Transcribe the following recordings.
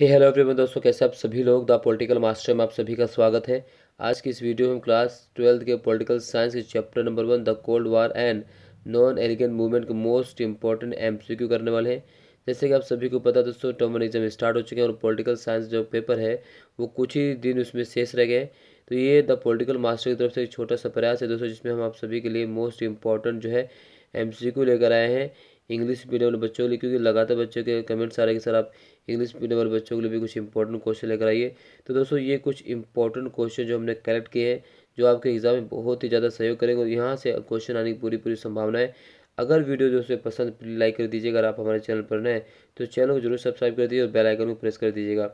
हे hello everyone दोस्तों कैसे आप सभी लोग द पॉलिटिकल मास्टर में आप सभी का स्वागत है आज की इस वीडियो में हम क्लास ट्वेल्थ के पॉलिटिकल साइंस के chapter number one the cold war and non aligned movement के मोस्ट इंपॉर्टेंट एमसीक्यू करने वाले हैं जैसे कि आप सभी को पता दोस्तों टर्म एग्जाम स्टार्ट हो चुके हैं और पोलिटिकल साइंस जो पेपर है वो कुछ ही दिन उसमें शेष रह गए तो ये द पोलिटिकल मास्टर की तरफ से एक छोटा सा प्रयास है दोस्तों जिसमें हम आप सभी के लिए मोस्ट इंपॉर्टेंट जो है एम लेकर आए हैं इंग्लिश मीडियम वाले बच्चों के लिए क्योंकि लगातार बच्चों के कमेंट्स आ रहे हैं कि सर आप इंग्लिश मीडियम वाले बच्चों के लिए भी कुछ इंपॉर्टेंट क्वेश्चन लेकर आइए तो दोस्तों ये कुछ इंपॉर्टेंट क्वेश्चन जो हमने कलेक्ट किए हैं जो आपके एग्जाम में बहुत ही ज़्यादा सहयोग करेंगे और यहाँ से क्वेश्चन आने की पूरी पूरी संभावना है अगर वीडियो दोस्तों पसंद प्लीज़ लाइक कर दीजिएगा अगर आप हमारे चैनल पर नए तो चैनल को जरूर सब्सक्राइब कर दीजिए और बेल आइकन को प्रेस कर दीजिएगा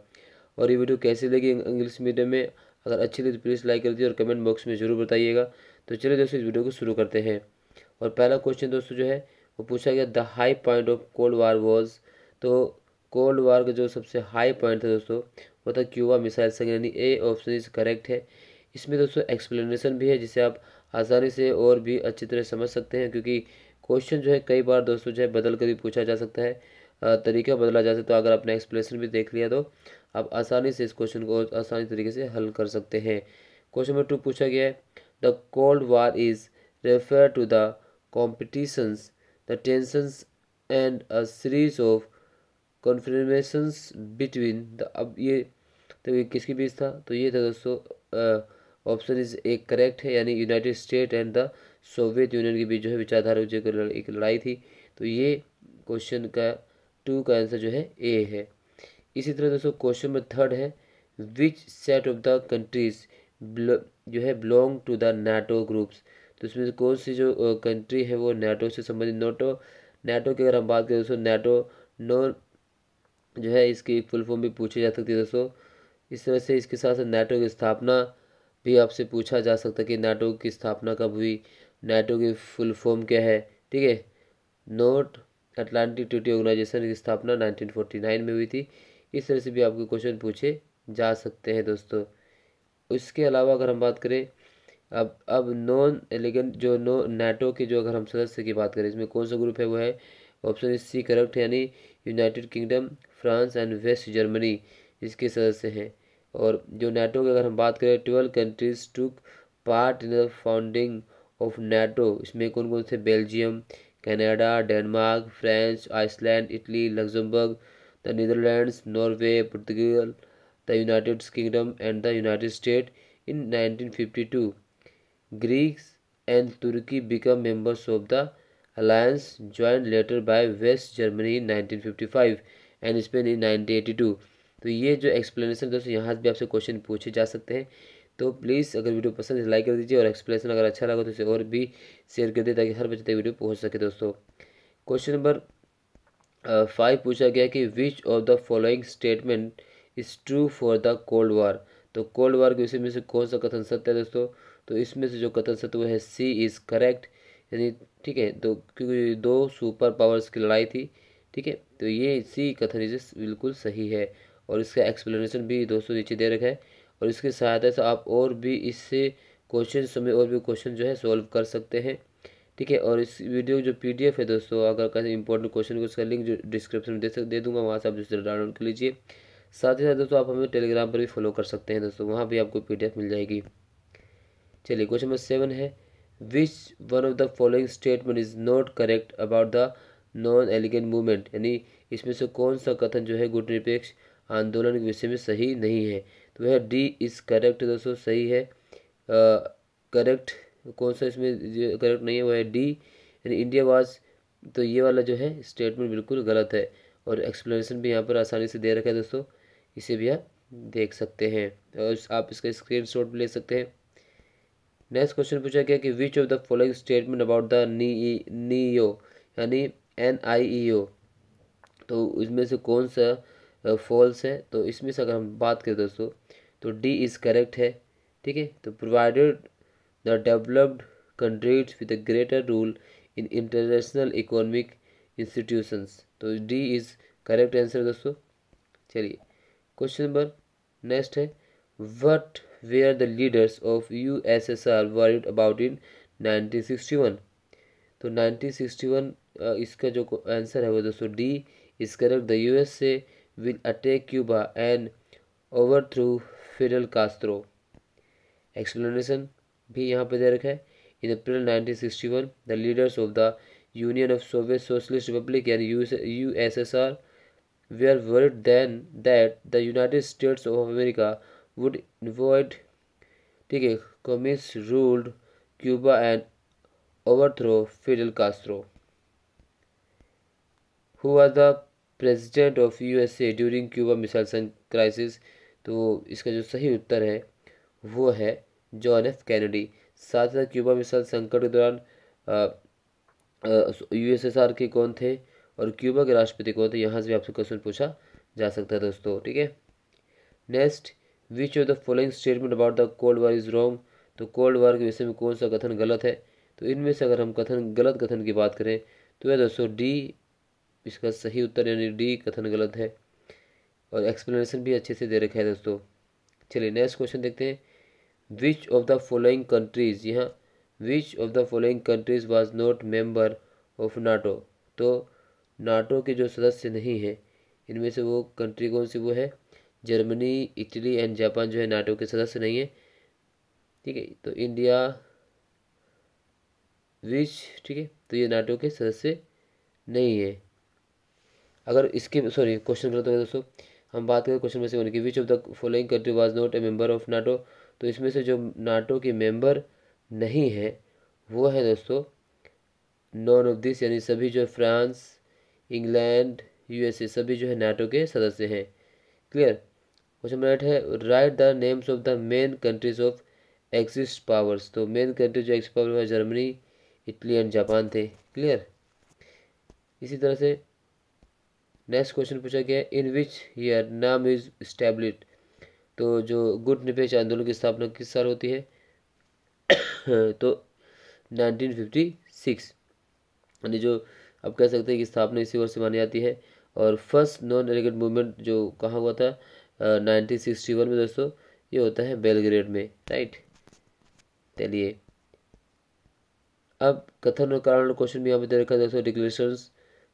और ये वीडियो कैसी लगी इंग्लिश मीडियम में अगर अच्छी लगी तो प्लीज़ लाइक कर दीजिए और कमेंट बॉक्स में जरूर बताइएगा तो चलिए दोस्तों इस वीडियो को शुरू करते हैं और पहला क्वेश्चन दोस्तों जो है वो पूछा गया the high point of cold war was तो कोल्ड वार का जो सबसे हाई पॉइंट था दोस्तों वो था क्यूबा मिसाइल संग यानी ए ऑप्शन इज करेक्ट है इसमें दोस्तों एक्सप्लेनेशन भी है जिसे आप आसानी से और भी अच्छी तरह समझ सकते हैं क्योंकि क्वेश्चन जो है कई बार दोस्तों जो है बदल कर भी पूछा जा सकता है तरीका बदला जा सकता है अगर आपने एक्सप्लेनेशन भी देख लिया तो आप आसानी से इस क्वेश्चन को आसानी तरीके से हल कर सकते हैं क्वेश्चन नंबर टू पूछा गया है the cold war is refer to the competitions the tensions and a series of confirmations between the अब ये तो ये किसके बीच था तो ये था दोस्तों ऑप्शन इज ए करेक्ट है यानी United State and the Soviet Union के बीच जो है विचारधारा जो एक लड़ाई थी तो ये क्वेश्चन का टू का आंसर जो है ए है इसी तरह दोस्तों क्वेश्चन नंबर थर्ड है which set of the countries जो है belong to the NATO groups तो इसमें से कौन सी जो कंट्री है वो नेटो से संबंधित नोटो नेटो की अगर हम बात करें दोस्तों नेटो नो जो है इसकी फुल फॉर्म भी पूछी जा सकती है दोस्तों इस तरह से इसके साथ साथ नेटो की स्थापना भी आपसे पूछा जा सकता है कि नेटो की स्थापना कब हुई नेटो की फुल फॉर्म क्या है ठीक है नोट अटलांटिक ट्यूटी ऑर्गेनाइजेशन की स्थापना 1949 में हुई थी इस तरह से भी आपके क्वेश्चन पूछे जा सकते हैं दोस्तों इसके अलावा अगर हम बात करें अब अब नॉन लेकिन जो नो नाटो के जो अगर हम सदस्य की बात करें इसमें कौन सा ग्रुप है वो है ऑप्शन सी करप्ट यानी United Kingdom France and West Germany इसके सदस्य हैं और जो नाटो की अगर हम बात करें twelve countries took part in the founding of NATO इसमें कौन कौन से Belgium Canada Denmark France Iceland Italy Luxembourg the Netherlands Norway Portugal the United Kingdom and the United State in nineteen fifty two Greece and Turkey became members of the alliance joined later by West Germany in 1955 and Spain in 1982 तो ये जो explanation दोस्तों यहाँ से भी आपसे question पूछे जा सकते हैं तो प्लीज़ अगर वीडियो पसंद है लाइक तो कर दीजिए और एक्सप्लेनेशन अगर अच्छा लगा तो इसे और भी शेयर कर दीजिए ताकि हर बच्चे तक वीडियो पहुँच सके दोस्तों क्वेश्चन नंबर फाइव पूछा गया कि which of the following statement is true for the cold war तो कोल्ड वार के विषय में से कौन सा कथन सत्य है दोस्तों तो इसमें से जो कथन सत्य वो है सी इज़ करेक्ट यानी ठीक है तो क्योंकि दो सुपर पावर्स की लड़ाई थी ठीक है तो ये सी कथन इज बिल्कुल सही है और इसका एक्सप्लेनेशन भी दोस्तों नीचे दे रखा है और इसके सहायता से आप और भी इससे क्वेश्चन समय और भी क्वेश्चन जो है सॉल्व कर सकते हैं ठीक है और इस वीडियो जो पीडीएफ है दोस्तों अगर कहीं इंपॉर्टेंट क्वेश्चन को उसका लिंक जो डिस्क्रिप्शन में दे सक दे दूंगा वहाँ से आप दूसरे डाउनलोड कर लीजिए साथ ही साथ दोस्तों आप हमें टेलीग्राम पर भी फॉलो कर सकते हैं दोस्तों वहाँ भी आपको पी मिल जाएगी चलिए क्वेश्चन नंबर सेवन है which one of the following statement is not correct about the non aligned movement यानी इसमें से कौन सा कथन जो है गुटनिरपेक्ष आंदोलन के विषय में सही नहीं है तो वह डी इज़ करेक्ट दोस्तों सही है करेक्ट कौन सा इसमें जो करेक्ट नहीं है वह है डी यानी इंडिया वाज तो ये वाला जो है स्टेटमेंट बिल्कुल गलत है और एक्सप्लेनेशन भी यहाँ पर आसानी से दे रखा है दोस्तों इसे भी आप देख सकते हैं और आप इसका स्क्रीनशॉट भी ले सकते हैं नेक्स्ट क्वेश्चन पूछा गया कि which of the following statement about the नी नी ओ यानी एन आई ई ओ तो इसमें से कौन सा फॉल्स है तो इसमें से अगर हम बात करें दोस्तों तो डी इज़ करेक्ट है ठीक है तो provided the developed countries with a greater role in international economic institutions तो डी इज़ करेक्ट आंसर दोस्तों चलिए क्वेश्चन नंबर नेक्स्ट है what are the leaders of U S S R worried about in nineteen sixty one तो nineteen sixty one इसका जो answer है वो दोस्तों D is correct the U S A will attack Cuba and overthrow Fidel Castro explanation भी यहाँ पर दे रखा है in April nineteen sixty one the leaders of the union of Soviet socialist republic यानी U S S R We are worried then that the United States of America would invade ठीक है communist ruled Cuba and overthrow Fidel Castro who was the president of USA during Cuba Missile Crisis तो इसका जो सही उत्तर है वो है John F Kennedy साथ ही क्यूबा मिसाइल संकट के दौरान यूएसएसआर के कौन थे और क्यूबा के राष्ट्रपति कौन थे तो यहाँ से भी आपसे क्वेश्चन पूछा जा सकता है दोस्तों ठीक है next which of the following statement about the cold war is wrong तो कोल्ड वार के विषय में कौन सा कथन गलत है तो इनमें से अगर हम कथन गलत कथन की बात करें तो यह दोस्तों डी इसका सही उत्तर यानी डी कथन गलत है और एक्सप्लेनेशन भी अच्छे से दे रखा है दोस्तों चलिए नेक्स्ट क्वेश्चन देखते हैं which of the following countries यहाँ which of the following countries was not member of NATO तो नाटो के जो सदस्य नहीं हैं इनमें से वो कंट्री कौन सी वो है जर्मनी इटली एंड जापान जो है नाटो के सदस्य नहीं है ठीक है तो इंडिया विच ठीक है तो ये नाटो के सदस्य नहीं है अगर इसके सॉरी क्वेश्चन गलत हो गया दोस्तों हम बात करें क्वेश्चन में से उनकी which of the following country was not a member of NATO तो इसमें से जो नाटो के मेंबर नहीं है वो है दोस्तों नॉन ऑफ दिस यानी सभी जो फ्रांस इंग्लैंड यूएसए सभी जो है नाटो के सदस्य हैं क्लियर क्वेश्चन नंबर एट है write the names of the main countries of axis powers तो मेन कंट्रीज जो एक्सिस्ट पावर है जर्मनी इटली एंड जापान थे क्लियर इसी तरह से नेक्स्ट क्वेश्चन पूछा गया इन विच ईयर नाम इज स्टैब्लिड तो जो गुट निपेक्ष आंदोलन की स्थापना किस साल होती है तो नाइनटीन फिफ्टी सिक्स यानी जो अब कह सकते हैं कि स्थापना इसी ओर से मानी जाती है और फर्स्ट नॉन एलिगेंट मूवमेंट जो कहाँ हुआ था नाइनटीन सिक्सटी वन में दोस्तों ये होता है बेलग्रेड में राइट चलिए अब कथन और कारण क्वेश्चन भी यहाँ पर दे रखा दोस्तों डिक्लेशन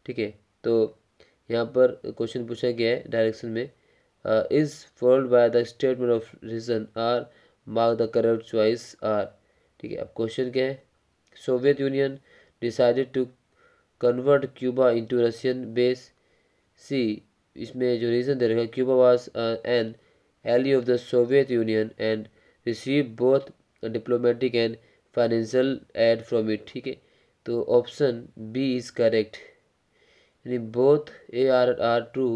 ठीक है तो यहाँ पर क्वेश्चन पूछा गया है डायरेक्शन में is followed by the statement of reason R mark the correct choice R ठीक है अब क्वेश्चन क्या है Soviet Union decided to convert Cuba into Russian base सी इसमें जो रीज़न दे रखा है Cuba was an ally of the Soviet Union and receive both diplomatic and financial aid from it ठीक है तो ऑप्शन बी इज़ करेक्ट यानी both A R are true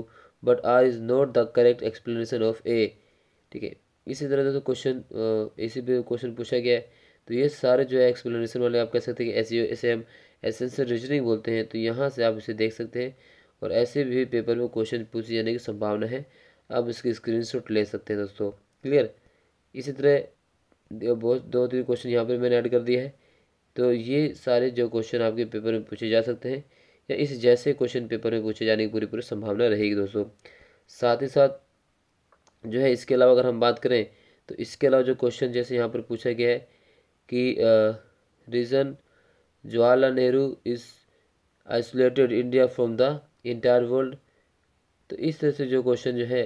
but are is not the correct explanation of A ठीक है इसी तरह दोस्तों question uh, इसी भी क्वेश्चन पूछा गया है तो ये सारे जो है एक्सप्लेनेशन वाले आप कह सकते हैं कि ऐसे ऐसे हम एसेंशियल रीजनिंग बोलते हैं तो यहाँ से आप इसे देख सकते हैं और ऐसे भी पेपर में क्वेश्चन पूछे जाने की संभावना है आप इसकी स्क्रीनशॉट ले सकते हैं दोस्तों क्लियर इसी तरह बहुत दो तीन क्वेश्चन यहाँ पर मैंने ऐड कर दिया है तो ये सारे जो क्वेश्चन आपके पेपर में पूछे जा सकते हैं या इस जैसे क्वेश्चन पेपर में पूछे जाने की पूरी पूरी संभावना रहेगी दोस्तों साथ ही साथ जो है इसके अलावा अगर हम बात करें तो इसके अलावा जो क्वेश्चन जैसे यहाँ पर पूछा गया है कि reason Jawaharlal Nehru is isolated India from the entire world तो इस तरह से जो क्वेश्चन जो है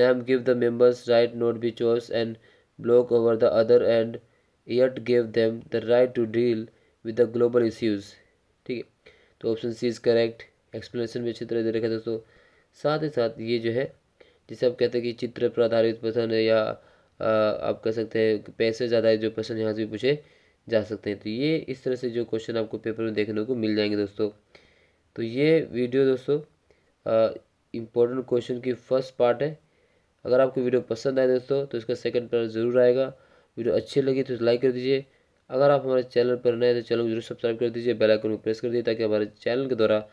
NAM give the members right not be choice and bloc over the other and yet give them the right to deal with the global issues ठीक है तो option C is correct explanation भी अच्छी तरह दे रखा है दोस्तों साथ ही साथ ये जो है जिसे आप कहते हैं कि चित्र पर आधारित प्रश्न है या आ, आप कह सकते हैं पैसे ज़्यादा जो प्रश्न यहाँ से भी पूछे जा सकते हैं तो ये इस तरह से जो क्वेश्चन आपको पेपर में देखने को मिल जाएंगे दोस्तों तो ये वीडियो दोस्तों इम्पोर्टेंट क्वेश्चन की फर्स्ट पार्ट है अगर आपको वीडियो पसंद आए दोस्तों तो इसका सेकंड पार्ट ज़रूर आएगा वीडियो अच्छी लगी तो लाइक कर दीजिए अगर आप हमारे चैनल पर नए तो चैनल को जरूर सब्सक्राइब कर दीजिए बेल आइकन को प्रेस कर दीजिए ताकि हमारे चैनल के द्वारा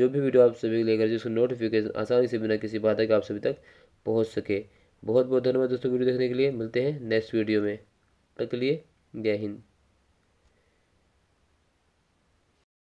जो भी वीडियो आप सभी लेकर जिसको नोटिफिकेशन आसानी से बिना किसी बाधा के आप सभी तक पहुँच सके बहुत बहुत धन्यवाद दोस्तों वीडियो देखने के लिए मिलते हैं नेक्स्ट वीडियो में तक के लिए जय हिंद